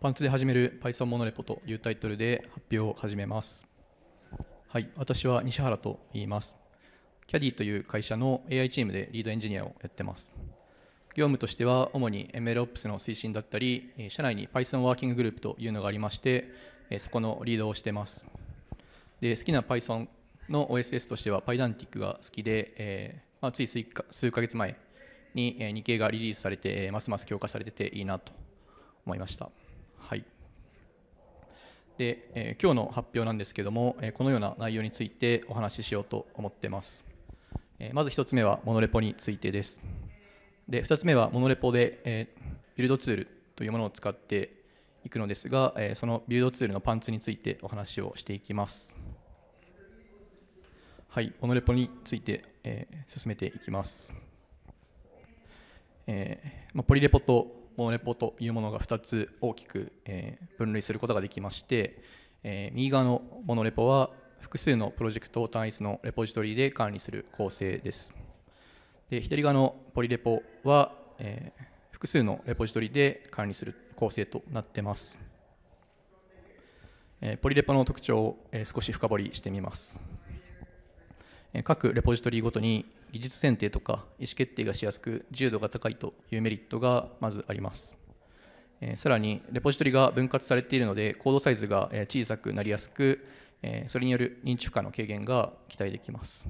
パンツで始める Python モノレポというタイトルで発表を始めます。はい、私は西原と言います。キャディという会社の AI チームでリードエンジニアをやってます。業務としては主に MLOps の推進だったり、社内に Python ワーキンググループというのがありまして、そこのリードをしてます。で好きな Python の OSS としては PyDantic が好きで、えー、まあ、つい数ヶ月前に日経がリリースされて、ますます強化されてていいなと思いました。で、えー、今日の発表なんですけども、えー、このような内容についてお話ししようと思ってます、えー、まず1つ目はモノレポについてですで2つ目はモノレポで、えビルドツールというものを使っていくのですが、えそのビルドツールのパンツについてお話をしていきますはいモノレポについて、え進めていきます、えまあ、ポリレポとモノレポというものが2つ大きく、え分類することができまして、え右側のモノレポは複数のプロジェクト単一のレポジトリで管理する構成です。で左側のポリレポは、え複数のレポジトリで管理する構成となってます。えポリレポの特徴を、え少し深掘りしてみます。各レポジトリごとに技術選定とか意思決定がしやすく自由度が高いというメリットがまずあります。さらにレポジトリが分割されているのでコードサイズが小さくなりやすくそれによる認知負荷の軽減が期待できます。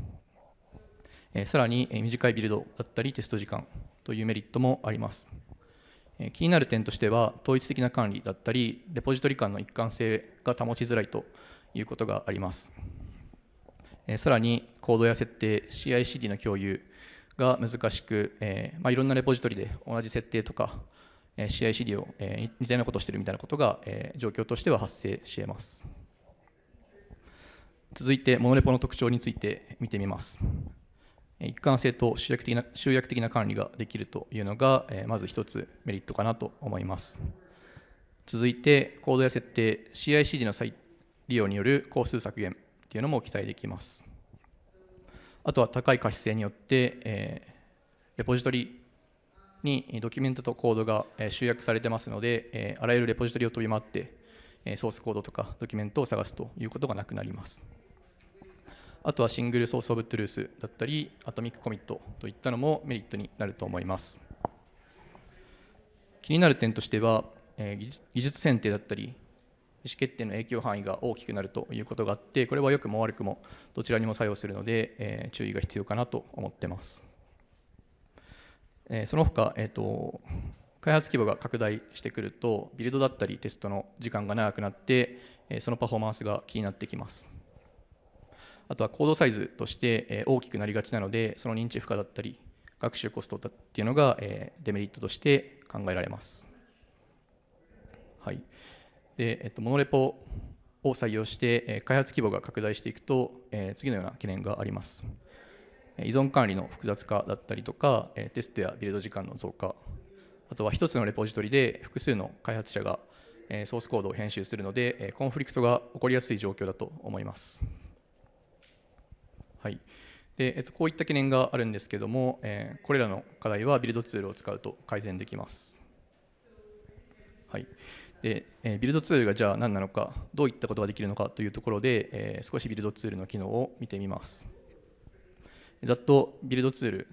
さらに短いビルドだったりテスト時間というメリットもあります。気になる点としては統一的な管理だったりレポジトリ間の一貫性が保ちづらいということがあります。えさらにコードや設定 CICD の共有が難しく、えまあ、いろんなレポジトリで同じ設定とか、え CICD を、え似たようなことをしてるみたいなことが、え状況としては発生しえます続いてモノレポの特徴について見てみます一貫性と集約的な集約的な管理ができるというのが、えまず一つメリットかなと思います続いてコードや設定 CICD の再利用による工数削減っていうのも期待できます。あとは高い可視性によって、えー、レポジトリにドキュメントとコードが集約されてますので、えー、あらゆるレポジトリを飛び回って、えー、ソースコードとかドキュメントを探すということがなくなります。あとはシングルソースオブトゥルースだったり、アトミックコミットといったのもメリットになると思います。気になる点としては、え技術選定だったり、意思決定の影響範囲が大きくなるということがあってこれは良くも悪くもどちらにも作用するので、えー、注意が必要かなと思ってます、えー、その他、えーと、と開発規模が拡大してくるとビルドだったりテストの時間が長くなって、えー、そのパフォーマンスが気になってきますあとはコードサイズとして、えー、大きくなりがちなのでその認知負荷だったり学習コストだっていうのが、えー、デメリットとして考えられますはいで、えっと、モノレポを採用して、え開発規模が拡大していくと、え次のような懸念があります。依存管理の複雑化だったりとか、えテストやビルド時間の増加、あとは1つのレポジトリで複数の開発者が、えソースコードを編集するので、えコンフリクトが起こりやすい状況だと思います。はいでえっと、こういった懸念があるんですけども、えこれらの課題はビルドツールを使うと改善できます。はい、で、えビルドツールがじゃあ何なのかどういったことができるのかというところで、え少しビルドツールの機能を見てみますざっとビルドツール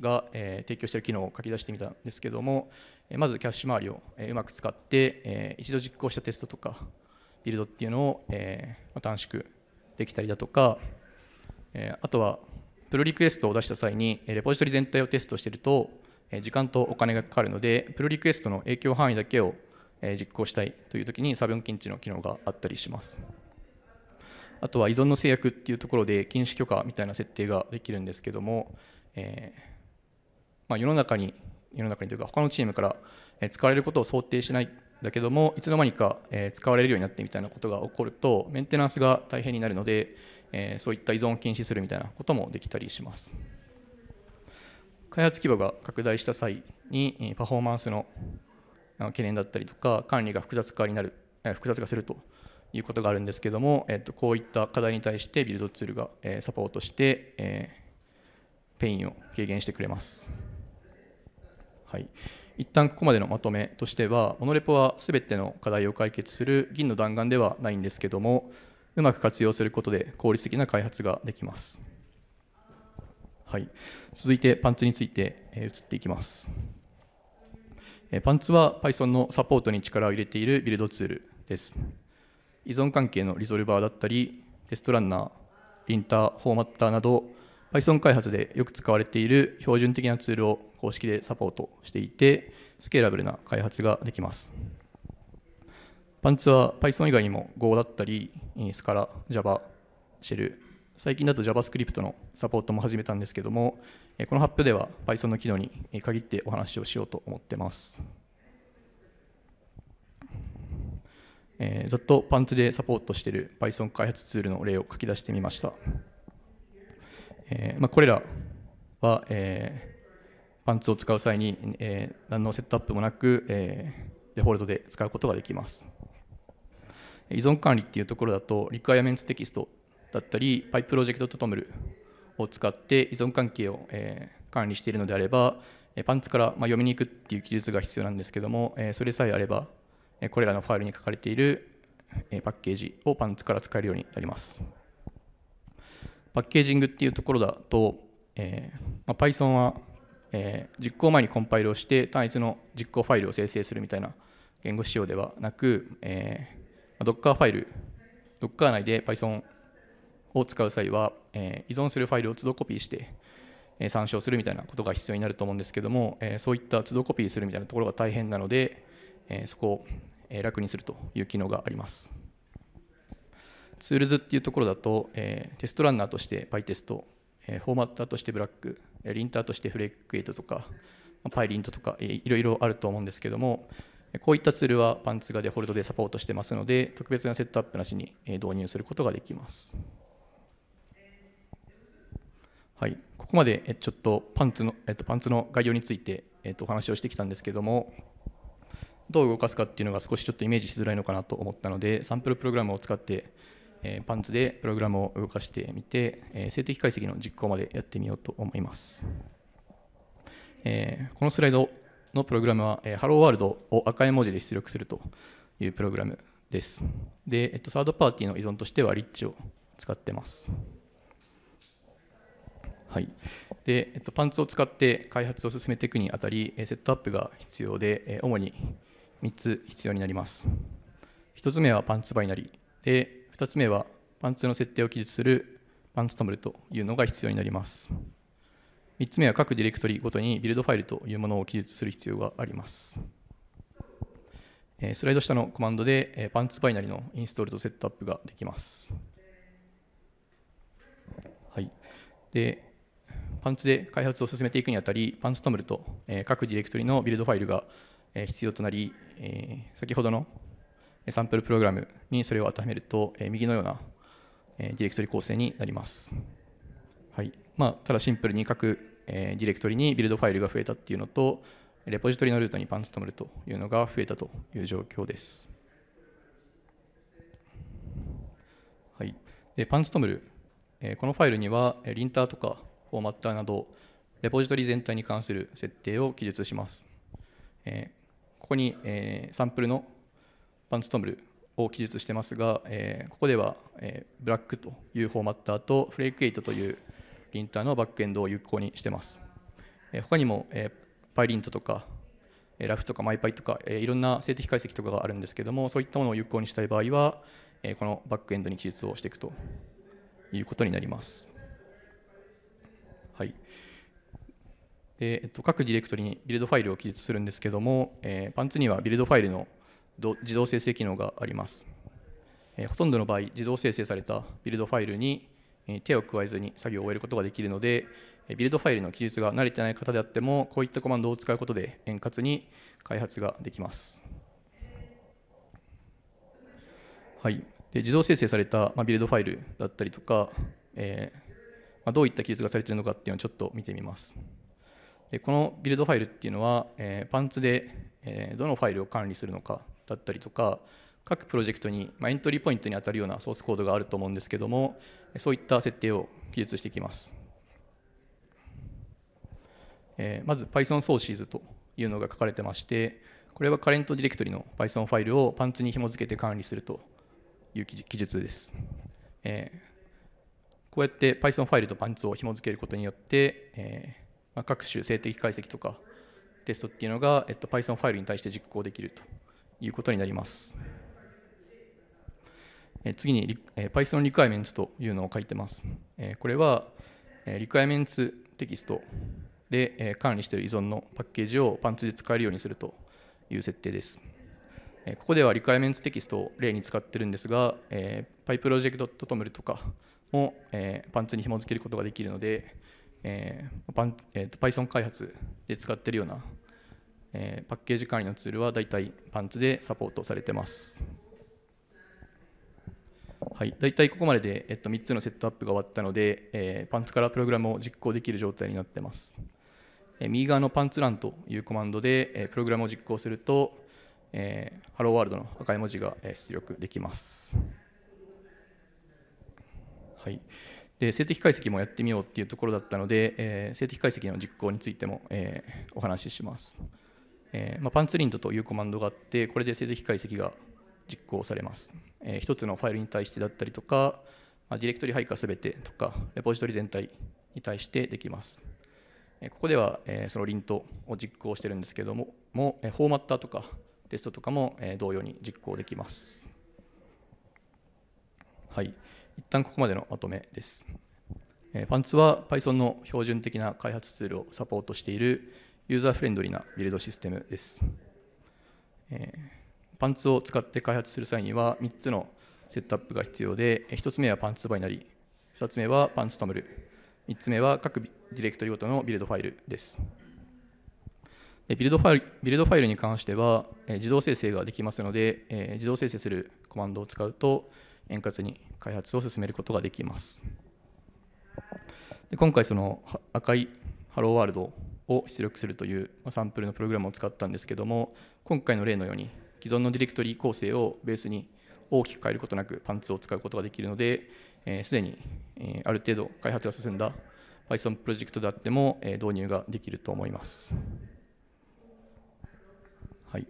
が、え提供している機能を書き出してみたんですけども、えまずキャッシュ周りを、えうまく使って、え一度実行したテストとかビルドっていうのを、え短縮できたりだとか、えあとはプロリクエストを出した際にレポジトリ全体をテストしてると時間とお金がかかるのでプロリクエストの影響範囲だけをえ実行したいという時に差分検知の機能があったりします。あとは依存の制約っていうところで禁止許可みたいな設定ができるんですけども、えー、まあ、世の中に世の中にというか他のチームから使われることを想定しないだけどもいつの間にか使われるようになってみたいなことが起こるとメンテナンスが大変になるので、えー、そういった依存を禁止するみたいなこともできたりします。開発規模が拡大した際にパフォーマンスの懸念だったりとか管理が複雑化になる複雑化するということがあるんですけども、えっと、こういった課題に対してビルドツールが、えサポートして、えペインを軽減してくれます。はい、一旦ここまでのまとめとしてはモノレポはすべての課題を解決する銀の弾丸ではないんですけどもうまく活用することで効率的な開発ができます。はい、続いてパンツについて、え移っていきます。パンツは Python のサポートに力を入れているビルドツールです。依存関係のリゾルバーだったり、テストランナー、リンター、フォーマッターなど、Python 開発でよく使われている標準的なツールを公式でサポートしていて、スケーラブルな開発ができます。パンツは Python 以外にも Go だったり、スカラ、Java、Shell、最近だと JavaScript のサポートも始めたんですけども、この発表では Python の機能に限ってお話をしようと思ってます。えざっとパンツでサポートしている Python 開発ツールの例を書き出してみました。えまあ、これらは、えパンツを使う際に、え何のセットアップもなく、えデフォルトで使うことができます。依存管理っていうところだと、リクイアメンツテキストだったり、PyProject.toml を使って依存関係を、え管理しているのであれば、えパンツから、ま読みに行くっていう技術が必要なんですけども、えそれさえあれば、えこれらのファイルに書かれている、えパッケージをパンツから使えるようになります。パッケージングっていうところだと、えま Python は、え実行前にコンパイルをして単一の実行ファイルを生成するみたいな言語仕様ではなく、え Docker ファイル Docker 内で Python を使う際は、え依存するファイルを都度コピーしてえ参照するみたいなことが必要になると思うんですけども、えそういった都度コピーするみたいなところが大変なので、えそこを楽にするという機能があります。ツールズっていうところだと、えテストランナーとして PyTest、えフォーマッターとしてブラック、リンターとしてフレークエイトとか、パイリントとか、えいろいろあると思うんですけども、こういったツールはパンツがデフォルトでサポートしてますので、特別なセットアップなしに導入することができます。はい、ここまでえちょっとパンツの、えっと、パンツの概要について、えっと、お話をしてきたんですけどもどう動かすかっていうのが少しちょっとイメージしづらいのかなと思ったのでサンプルプログラムを使って、えー、パンツでプログラムを動かしてみて、えー、静的解析の実行までやってみようと思います、えー、このスライドのプログラムは、えー、ハローワールドを赤い文字で出力するというプログラムですで、えっと、サードパーティーの依存としてはリッチを使ってますはいでえっと、パンツを使って開発を進めていくにあたりセットアップが必要で主に3つ必要になります1つ目はパンツバイナリーで2つ目はパンツの設定を記述するパンツトムルというのが必要になります3つ目は各ディレクトリごとにビルドファイルというものを記述する必要がありますスライド下のコマンドでパンツバイナリーのインストールとセットアップができます。はい、でパンツで開発を進めていくにあたり、パンツトムルと、え各ディレクトリのビルドファイルが、え必要となり、え先ほどのサンプルプログラムにそれを当てはめると、え右のような、えディレクトリ構成になります。はいまあ、ただシンプルに各、えディレクトリにビルドファイルが増えたっていうのと、レポジトリのルートにパンツトムルというのが増えたという状況です。はい、でパンツトムル、えこのファイルには、えリンターとかフォーマッターなどレポジトリ全体に関する設定を記述します、えー、ここに、えー、サンプルのパンツトムルを記述してますが、えー、ここでは、えー、ブラックというフォーマッターとフレークエイトというリンターのバックエンドを有効にしてます、えー、他にも、えー、p y l i とかラフとかマイパイとか、えー、いろんな静的解析とかがあるんですけどもそういったものを有効にしたい場合は、えー、このバックエンドに記述をしていくということになりますはいでえっと、各ディレクトリにビルドファイルを記述するんですけども、えー、パンツにはビルドファイルの自動生成機能があります、えー、ほとんどの場合自動生成されたビルドファイルに手を加えずに作業を終えることができるのでビルドファイルの記述が慣れてない方であってもこういったコマンドを使うことで円滑に開発ができます、はい、で自動生成されたビルドファイルだったりとか、えーまどういった記述がされてるのかっていうのをちょっと見てみます。でこのビルドファイルっていうのは、えパンツで、えどのファイルを管理するのかだったりとか各プロジェクトに、まエントリーポイントに当たるようなソースコードがあると思うんですけどもそういった設定を記述していきます。えまず Python ソーシーズというのが書かれてましてこれはカレントディレクトリの Python ファイルをパンツに紐付けて管理するという記述です。えこうやって Python ファイルとパンツを紐付けることによって、えま各種静的解析とかテストっていうのが、えっと、Python ファイルに対して実行できるということになります。え次に、え Python requirements というのを書いてます。えこれは、え requirements テキストで、え管理している依存のパッケージをパンツで使えるようにするという設定です。えここでは requirements テキストを例に使ってるんですが、え pyproject.toml とかも、えー、パンツに紐付けることができるので、えーパンえーと、Python 開発で使っているような、えー、パッケージ管理のツールは大体パンツでサポートされてます。はい、大体ここまでで、えっと、3つのセットアップが終わったので、えー、パンツからプログラムを実行できる状態になってます。えー、右側のパンツランというコマンドで、えー、プログラムを実行すると、えー、ハローワールドの赤い文字が出力できます。はい、で性的解析もやってみようっていうところだったので、えー、性的解析の実行についても、えー、お話しします、えー、まあ、パンツリントというコマンドがあってこれで性的解析が実行されます、えー、つのファイルに対してだったりとか、まあ、ディレクトリ配下すべてとかレポジトリ全体に対してできます、えここでは、えそのリントを実行してるんですけどもも、えフォーマッターとかテストとかも、え同様に実行できますはい一旦ここまでのまとめです。えー、p は Python の標準的な開発ツールをサポートしているユーザーフレンドリーなビルドシステムです。えンツを使って開発する際には3つのセットアップが必要で、1つ目はパンツバイナリー、2つ目はパンツ t タムル、3つ目は各ディレクトリごとのビルドファイルです。でビルドファイルビルドファイルに関しては、え自動生成ができますので、え自動生成するコマンドを使うと、円滑に開発を進めることができますで今回その赤いハローワールドを出力するというサンプルのプログラムを使ったんですけども今回の例のように既存のディレクトリ構成をベースに大きく変えることなくパンツを使うことができるのですで、に、えある程度開発が進んだ Python プロジェクトであっても、え導入ができると思います、はい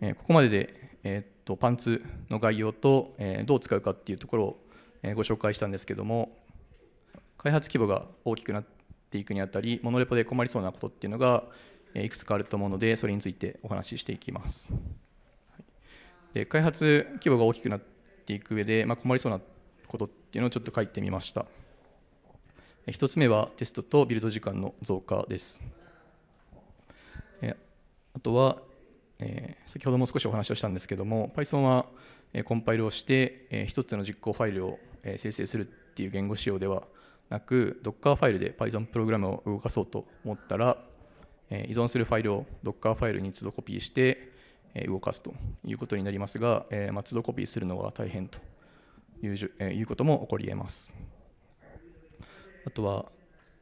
えここまででえー、っとパンツの概要と、えー、どう使うかっていうところを、えご紹介したんですけども開発規模が大きくなっていくにあたりモノレポで困りそうなことっていうのが、えいくつかあると思うのでそれについてお話ししていきます。はい、で開発規模が大きくなっていく上で、まあ、困りそうなことっていうのをちょっと書いてみました。1つ目はテストとビルド時間の増加です。あとはえー、先ほども少しお話をしたんですけども Python はコンパイルをして、えー、1つの実行ファイルを生成するっていう言語仕様ではなく Docker ファイルで Python プログラムを動かそうと思ったら、えー、依存するファイルを Docker ファイルに都度コピーして、えー、動かすということになりますが、えーまあ、都度コピーするのは大変という,、えー、いうことも起こり得ます。あとは、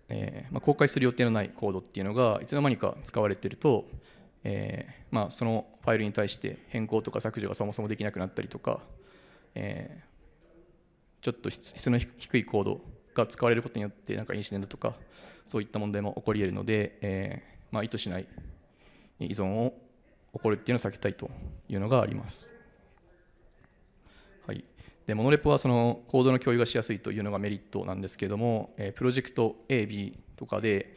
えーまあ、公開する予定のないコードっていうのがいつの間にか使われていると、えー、まあ、そのファイルに対して変更とか削除がそもそもできなくなったりとか、えー、ちょっと質の低いコードが使われることによってなんかインシデントとかそういった問題も起こり得るので、えー、まあ、意図しない依存を起こるっていうのを避けたいというのがあります。はい、でモノレポはそのコードの共有がしやすいというのがメリットなんですけれども、えプロジェクト AB とかで、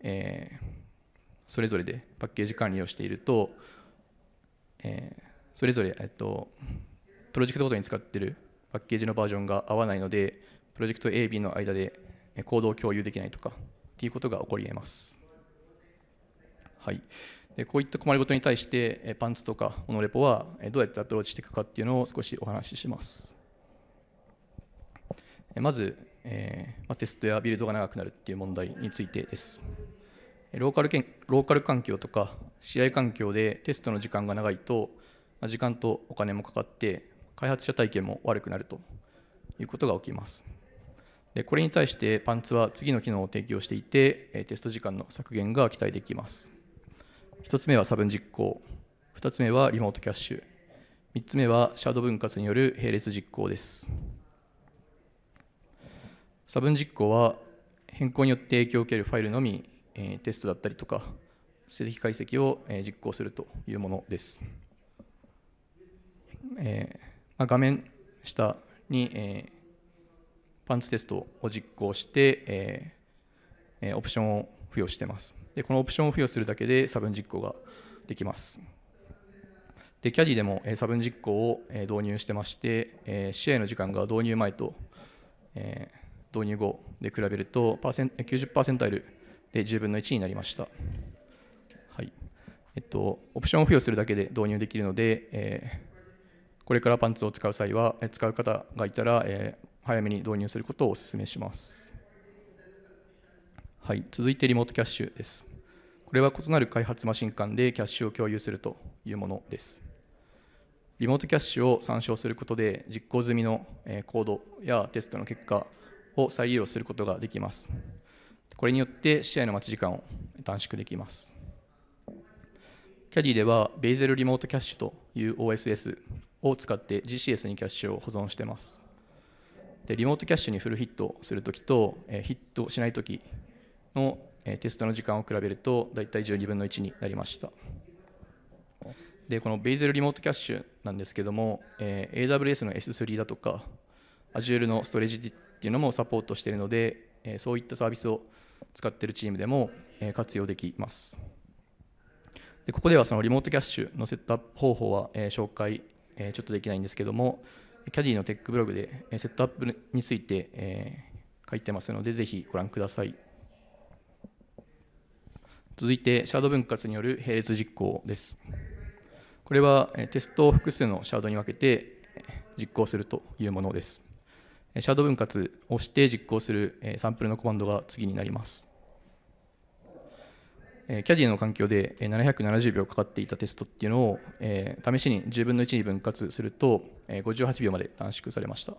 えーそれぞれでパッケージ管理をしていると、えー、それぞれ、えっと、プロジェクトごとに使っているパッケージのバージョンが合わないのでプロジェクト AB の間でコードを共有できないとかっていうことが起こり得ます。はい、でこういった困りごとに対してパンツとかオノレポはどうやってアプローチしていくかっていうのを少しお話しします。まず、えーまあ、テストやビルドが長くなるっていう問題についてです。ローカルけんローカル環境とか試合環境でテストの時間が長いと時間とお金もかかって開発者体験も悪くなるということが起きますでこれに対してパンツは次の機能を提供していてテスト時間の削減が期待できます1つ目は差分実行2つ目はリモートキャッシュ3つ目はシャード分割による並列実行です差分実行は変更によって影響を受けるファイルのみえテストだったりとか成績解析を、え実行するというものです、えま画面下に、えパンツテストを実行して、ええオプションを付与してますでこのオプションを付与するだけで差分実行ができますで c a d ィでも、え差分実行を、え導入してまして、えー、試合の時間が導入前と、え導入後で比べるとパーセン90%パーセンイルで10分の1になりました。はいえっと、オプションを付与するだけで導入できるので、えー、これからパンツを使う際は、使う方がいたら、えー、早めに導入することをお勧めします。はい、続いてリモートキャッシュです。これは異なる開発マシン間でキャッシュを共有するというものです。リモートキャッシュを参照することで実行済みのコードやテストの結果を再利用することができます。これによって試合の待ち時間を短縮できます。キャディではベイゼルリモートキャッシュという OSS を使って GCS にキャッシュを保存してます。でリモートキャッシュにフルヒットするときと、えヒットしないときの、えテストの時間を比べると大体12分の1になりました。でこのベイゼルリモートキャッシュなんですけども、え AWS の S3 だとか Azure のストレージっていうのもサポートしているので、えそういったサービスを使ってるチームでも活用できます。でここではそのリモートキャッシュのセットアップ方法は、え紹介、えちょっとできないんですけども c a d ィのテックブログで、えセットアップについて、え書いてますのでぜひご覧ください続いてシャード分割による並列実行ですこれはテストを複数のシャードに分けて実行するというものですシャドウ分割をして実行するサンプルのコマンドが次になります。CAD の環境で770秒かかっていたテストっていうのを試しに10分の1に分割すると58秒まで短縮されました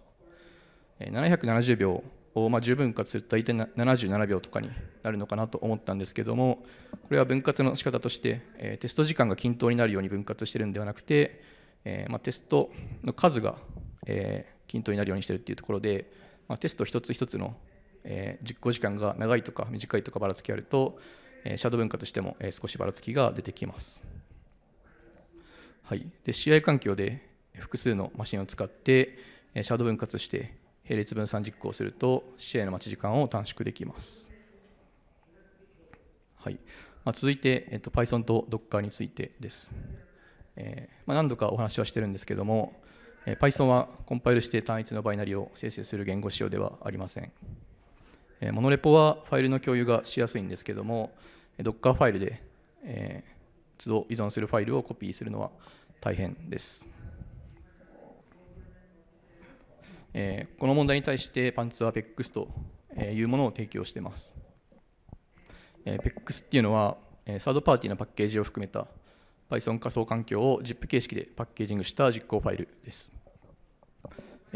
770秒をま10分割すると大体77秒とかになるのかなと思ったんですけどもこれは分割の仕方としてテスト時間が均等になるように分割してるんではなくてまテストの数がえ均等になるようにしてるっていうところで、まあ、テスト一つ一つの、えー、実行時間が長いとか短いとかばらつきあると、えー、シャドウ分割しても、えー、少しばらつきが出てきます。はい、で CI 環境で複数のマシンを使って、えー、シャドウ分割して並列分散実行すると CI の待ち時間を短縮できます。はいまあ、続いて、えっと、Python と Docker についてです。えーまあ、何度かお話はしてるんですけども、Python はコンパイルして単一のバイナリを生成する言語仕様ではありません。モノレポはファイルの共有がしやすいんですけども、Docker ファイルで、えー、都度依存するファイルをコピーするのは大変です。えー、この問題に対してパンツは PEX というものを提供しています。えー、PEX っていうのは、えサードパーティーのパッケージを含めた Python 仮想環境を ZIP 形式でパッケージングした実行ファイルです。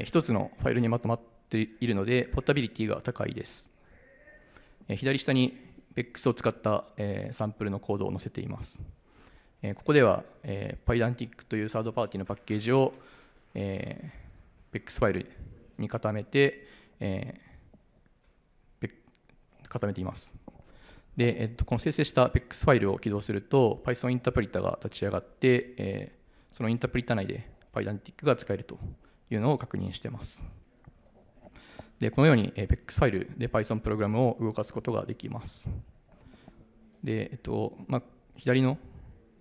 一つのファイルにまとまっているので、ポッタビリティが高いです。左下に BEX を使ったサンプルのコードを載せています。ここでは PyDantic というサードパーティーのパッケージを BEX ファイルに固めて固めています。で、えっと、この生成した PEX ファイルを起動すると Python インタープリタが立ち上がって、えー、そのインタープリタ内で PyDantic が使えるというのを確認しています。でこのように PEX ファイルで Python プログラムを動かすことができます。で、えっとまあ、左の、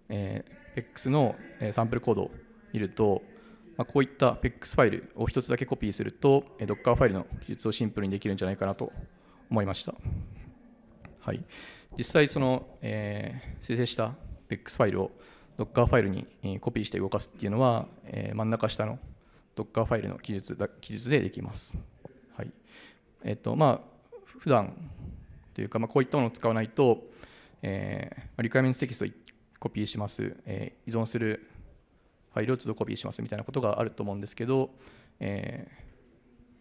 えー、PEX のサンプルコードを見ると、まあ、こういった PEX ファイルを1つだけコピーすると Docker ファイルの記述をシンプルにできるんじゃないかなと思いました。はい、実際その、えー、生成した PEX ファイルを Docker ファイルにコピーして動かすっていうのは、えー、真ん中下の Docker ファイルの記述だ記述でできます。はいえっとまあ、普段というか、まあ、こういったものを使わないと、えー、リクエアメントテキストをコピーします、えー、依存するファイルを都度コピーしますみたいなことがあると思うんですけど、えー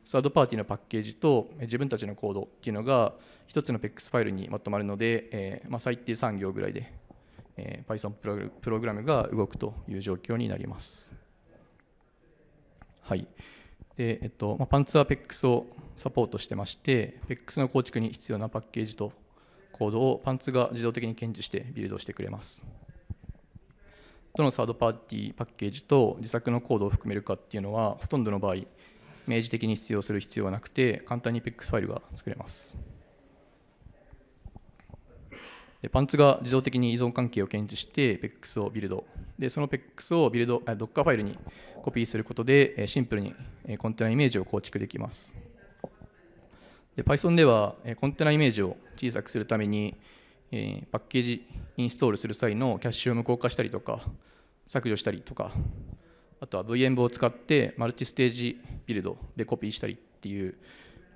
サードパーティーのパッケージと自分たちのコードっていうのが1つの PEX ファイルにまとまるので、えー、まあ、最低3行ぐらいで、えー、Python プログラムが動くという状況になります。はい。で、えっと、まあ、パンツは PEX をサポートしてまして、PEX の構築に必要なパッケージとコードをパンツが自動的に検知してビルドしてくれます。どのサードパーティーパッケージと自作のコードを含めるかっていうのは、ほとんどの場合、明示的に必要する必要はなくて簡単に PEX ファイルが作れますでパンツが自動的に依存関係を検知して PEX をビルドでその PEX をビルドあ Docker ファイルにコピーすることでシンプルにコンテナイメージを構築できますで Python ではコンテナイメージを小さくするためにパッケージインストールする際のキャッシュを無効化したりとか削除したりとかあとは VM を使ってマルチステージビルドでコピーしたりっていう、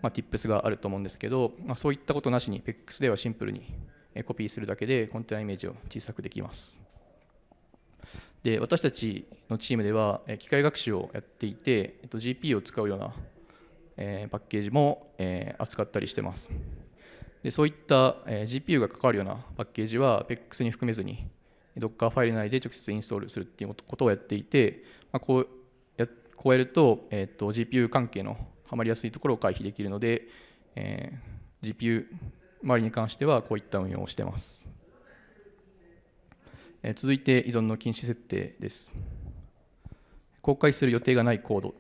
まあ、tips があると思うんですけど、まあ、そういったことなしに PEX ではシンプルにコピーするだけでコンテナイメージを小さくできます。で私たちのチームでは機械学習をやっていて、えっと、GP を使うような、えー、パッケージも、えー、扱ったりしてますでそういった、えー、GPU が関わるようなパッケージは PEX に含めずに Docker ファイル内で直接インストールするっていうことをやっていて、まあ、こう超えると,、えーと、GPU 関係のはまりやすいところを回避できるので、えー、GPU 周りに関してはこういった運用をしてます、えー、続いて依存の禁止設定です公開する予定がないコード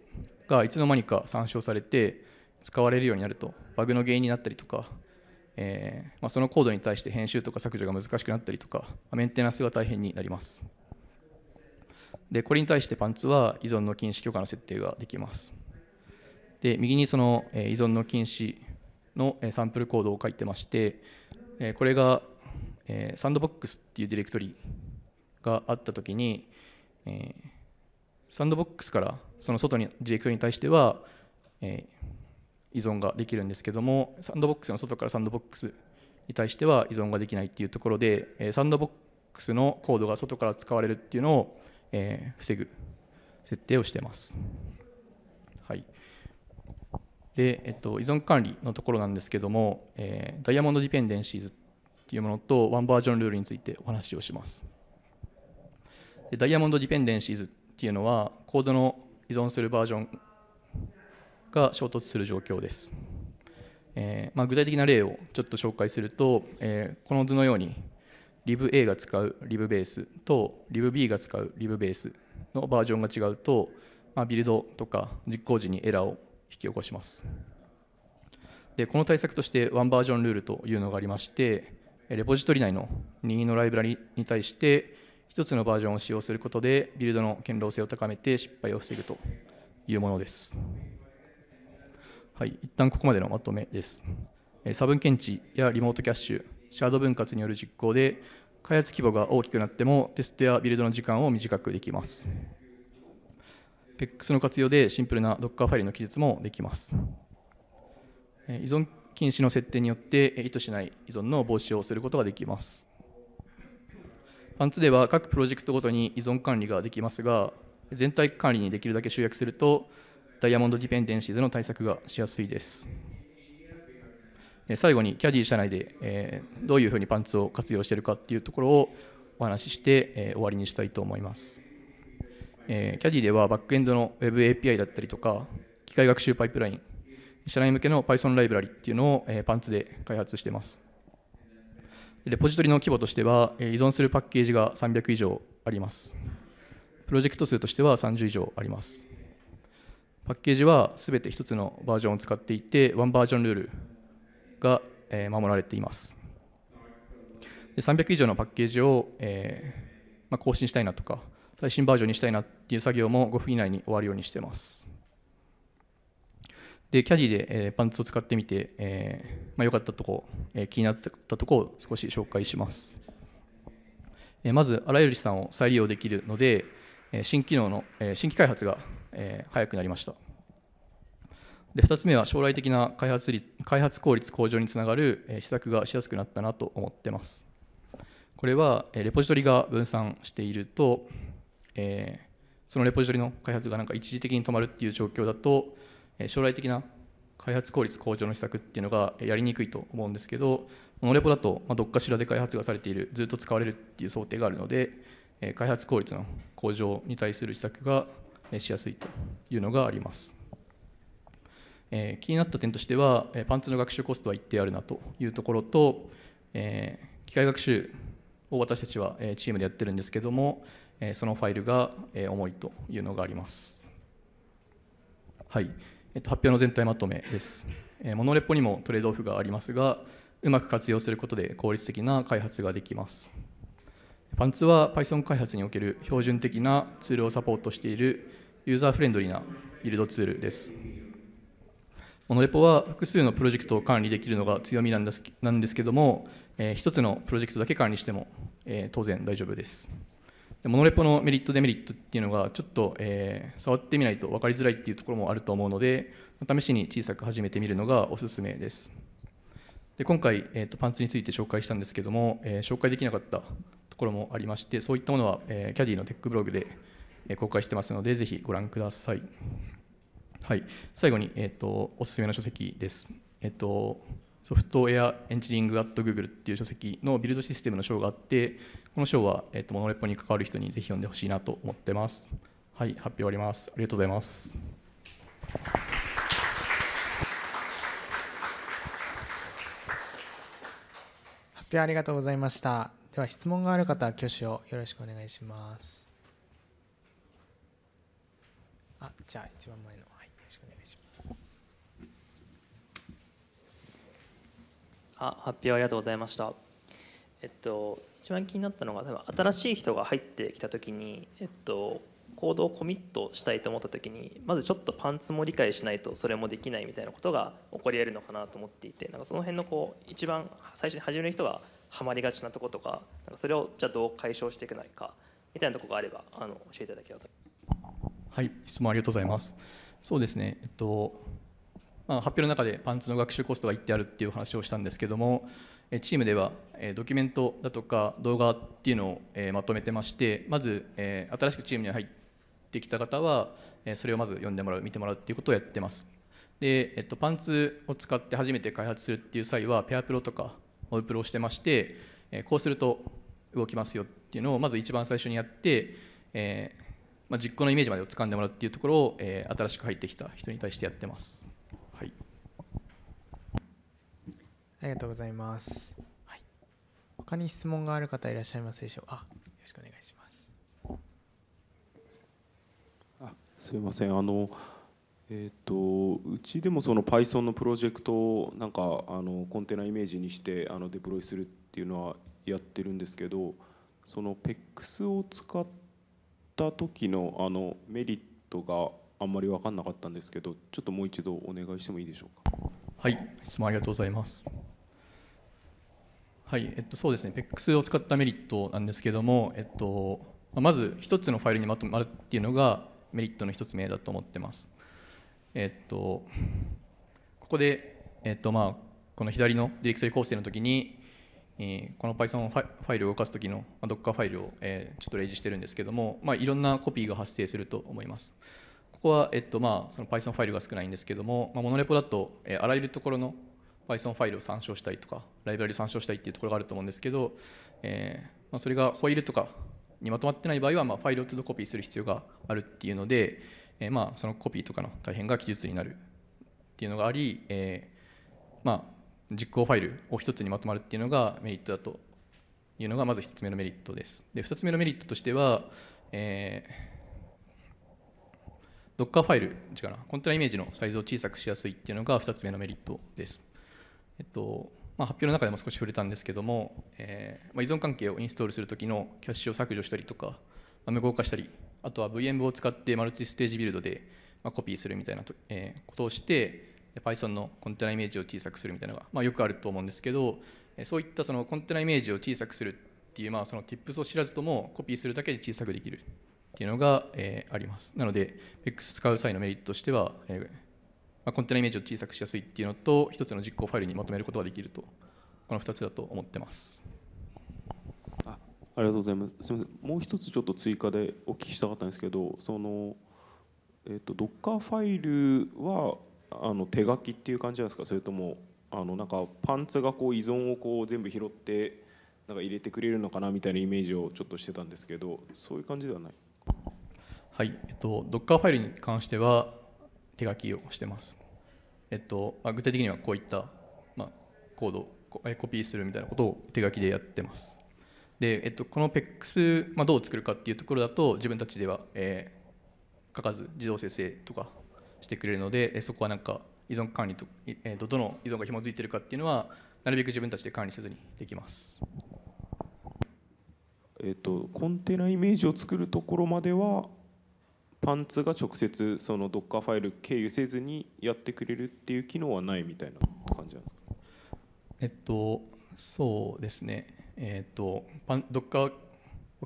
がいつの間にか参照されて使われるようになるとバグの原因になったりとか、えー、まあ、そのコードに対して編集とか削除が難しくなったりとかメンテナンスが大変になりますでこれに対してパンツは依存の禁止許可の設定ができますで右にその依存の禁止のサンプルコードを書いてましてこれがサンドボックスっていうディレクトリがあった時にサンドボックスからその外にディレクトリに対しては依存ができるんですけどもサンドボックスの外からサンドボックスに対しては依存ができないっていうところでサンドボックスのコードが外から使われるっていうのをえー、防ぐ設定をしてます。はいでえっと、依存管理のところなんですけども、えー、ダイヤモンドディペンデンシーズっていうものとワンバージョンルールについてお話をします。でダイヤモンドディペンデンシーズっていうのはコードの依存するバージョンが衝突する状況です。えーまあ、具体的な例をちょっと紹介すると、えー、この図のように LibA が使う LibBase と LibB が使う LibBase のバージョンが違うと、まあ、ビルドとか実行時にエラーを引き起こします。でこの対策としてワンバージョンルールというのがありましてレポジトリ内の任意のライブラリに対して1つのバージョンを使用することでビルドの堅牢性を高めて失敗を防ぐというものです。はい、一旦ここまでのまとめです。差分検知やリモートキャッシュ、シャード分割による実行で開発規模が大きくなってもテストやビルドの時間を短くできます PEX の活用でシンプルな Docker ファイルの記述もできます依存禁止の設定によって意図しない依存の防止をすることができますパンツでは各プロジェクトごとに依存管理ができますが全体管理にできるだけ集約するとダイヤモンドディペンデンシーズの対策がしやすいです。最後にキャディ社内で、えどういうふうにパンツを活用しているかっていうところをお話しして、え終わりにしたいと思います、えキャディではバックエンドの Web API だったりとか機械学習パイプライン社内向けの Python ライブラリっていうのを、えパンツで開発してますレポジトリの規模としては、え依存するパッケージが300以上ありますプロジェクト数としては30以上ありますパッケージはすべて1つのバージョンを使っていてワンバージョンルールが、え守られていますで300以上のパッケージを、えま更新したいなとか最新バージョンにしたいなっていう作業も5分以内に終わるようにしてますで c a d ィで、えパンツを使ってみて、えま良かったとこ、え気になったとこを少し紹介しますまず、あらゆる資産を再利用できるので、新機能の、新規開発が早くなりました。で2つ目は将来的な開発率開発効率向上につながる施策がしやすくなったなと思ってますこれはレポジトリが分散していると、えそのレポジトリの開発がなんか一時的に止まるっていう状況だと将来的な開発効率向上の施策っていうのがやりにくいと思うんですけどこノレポだとどっかしらで開発がされているずっと使われるっていう想定があるので開発効率の向上に対する施策がしやすいというのがありますえー、気になった点としては、えー、パンツの学習コストは一定あるなというところと、えー、機械学習を私たちは、えー、チームでやってるんですけども、えー、そのファイルが、えー、重いというのがあります。はい、えっと、発表の全体まとめです。えー、モノレポにもトレードオフがありますが、うまく活用することで効率的な開発ができます。パンツは Python 開発における標準的なツールをサポートしているユーザーフレンドリーなビルドツールです。モノレポは複数のプロジェクトを管理できるのが強みなんですなんですけども、えー、1つのプロジェクトだけ管理しても、えー、当然大丈夫です。でモノレポのメリットデメリットっていうのがちょっと、えー、触ってみないと分かりづらいっていうところもあると思うので試しに小さく始めてみるのがおすすめですで今回、えーと、とパンツについて紹介したんですけども、えー、紹介できなかったところもありましてそういったものは、えー、キャディのテックブログで公開してますのでぜひご覧ください。はい、最後に、えーと、おすすめの書籍です。えっ、ー、とソフトウェアエンジニリング・アット・グーグルっていう書籍のビルドシステムの章があってこの章は、えっ、ー、と、モノレポに関わる人にぜひ読んでほしいなと思ってます。はい、発表終わります。ありがとうございます。発表ありがとうございました。では質問がある方は挙手をよろしくお願いします。あ、じゃあ一番前の。あ発表ありがとうございましたえっと一番気になったのが多分新しい人が入ってきた時にえっと行動をコミットしたいと思った時にまずちょっとパンツも理解しないとそれもできないみたいなことが起こり得るのかなと思っていてなんかその辺のこう一番最初に始める人がハマりがちなとことかなんかそれをじゃあどう解消していくないかみたいなとこがあればあの教えていただければと思います。はい質問ありがとうございます。そうですね、えっとまあ、発表の中でパンツの学習コストが1ってあるっていう話をしたんですけどもチームではドキュメントだとか動画っていうのをまとめてましてまず新しくチームに入ってきた方はそれをまず読んでもらう見てもらうっていうことをやってますで、えっと、パンツを使って初めて開発するっていう際はペアプロとかオブプロをしてましてこうすると動きますよっていうのをまず一番最初にやって、えーまあ、実行のイメージまでを掴んでもらうっていうところを、え新しく入ってきた人に対してやってます。ありがとうございます。はい、他に質問がある方いらっしゃいますでしょうか。あ、よろしくお願いします。あ、すみません。あの。えーと、とうちでもその Python のプロジェクトをなんかあのコンテナイメージにしてあのデプロイするっていうのはやってるんですけどその PEX を使った時のあのメリットがあんまり分かんなかったんですけどちょっともう一度お願いしてもいいでしょうか。はい、質問ありがとうございます。はい、えっと、そうですね、PEX を使ったメリットなんですけども、えっと、まず1つのファイルにまとまるっていうのがメリットの1つ目だと思ってます。えっと、ここで、えっとまあ、この左のディレクトリ構成の時に、えー、この Python ファイルを動かす時の、まあ、Docker ファイルを、えー、ちょっと例示してるんですけども、まあ、いろんなコピーが発生すると思います。ここは、えっとまあ、その Python ファイルが少ないんですけども、まあ、モノレポだと、えー、あらゆるところの Python ファイルを参照したりとか、ライブラリを参照したいっていうところがあると思うんですけど、えーまあ、それがホイールとかにまとまってない場合は、まあ、ファイルを都度コピーする必要があるっていうので、えーまあ、そのコピーとかの大変が記述になるっていうのがあり、えーまあ、実行ファイルを一つにまとまるっていうのがメリットだというのがまず一つ目のメリットです。で二つ目のメリットとしては、えー d o c ファイル、違うな、コンテナイメージのサイズを小さくしやすいっていうのが2つ目のメリットです。えっとまあ、発表の中でも少し触れたんですけども、えーまあ、依存関係をインストールするときのキャッシュを削除したりとか、まあ、無効化したり、あとは VM を使ってマルチステージビルドで、まあ、コピーするみたいなと、えー、ことをして、Python のコンテナイメージを小さくするみたいなのが、まあ、よくあると思うんですけど、そういったそのコンテナイメージを小さくするっていう、まあ、その Tips を知らずともコピーするだけで小さくできるっていうのが、えー、ありますなので PEX 使う際のメリットとしては、えーまあ、コンテナイメージを小さくしやすいっていうのと1つの実行ファイルにまとめることができるとこの2つだと思ってますあありがとうございますすみませんもう1つちょっと追加でお聞きしたかったんですけどそのえっ、ー、と Docker ファイルはあの手書きっていう感じなんですかそれともあのなんかパンツがこう依存をこう全部拾ってなんか入れてくれるのかなみたいなイメージをちょっとしてたんですけどそういう感じではないはい、えっと、Docker ファイルに関しては手書きをしてます。えっと、まあ、具体的にはこういった、まあ、コードをコピーするみたいなことを手書きでやってます。で、えっと、この PEX、まあ、どう作るかっていうところだと自分たちでは、えー、書かず自動生成とかしてくれるのでそこはなんか依存管理と、えー、とどの依存が紐付いてるかっていうのはなるべく自分たちで管理せずにできます。えっと、コンテナイメージを作るところまではパンツが直接そのドッカーファイル経由せずにやってくれるっていう機能はないみたいな感じなんですかえっとそうですねえっとパンドッカを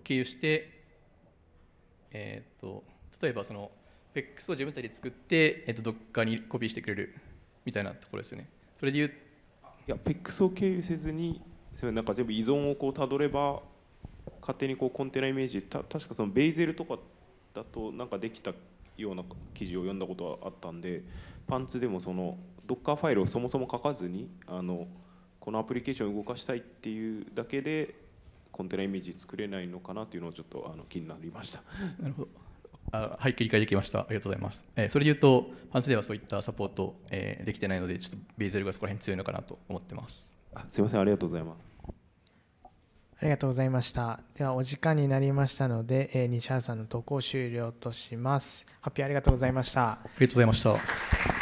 経由してえっと例えばその PEX を自分たちで作って、えっと、ドッカにコピーしてくれるみたいなところですねそれで言ういや PEX を経由せずにそれなんか全部依存をこうたどれば勝手にこうコンテナイメージた確かそのベイゼルとかってだとなんかできたような記事を読んだことはあったんでパンツでもその Docker ファイルをそもそも書かずにあのこのアプリケーションを動かしたいっていうだけでコンテナイメージ作れないのかなっていうのをちょっとあの気になりました。なるほどあはい、背り理解できました。ありがとうございます。えー、それで言うと、パンツではそういったサポート、えー、できてないので、ちょっとベーゼルがそこら辺強いのかなと思ってます。あすいません、ありがとうございます。ありがとうございました。では、お時間になりましたので、えー、西原さんの投稿終了とします。発表ありがとうございました。ありがとうございました。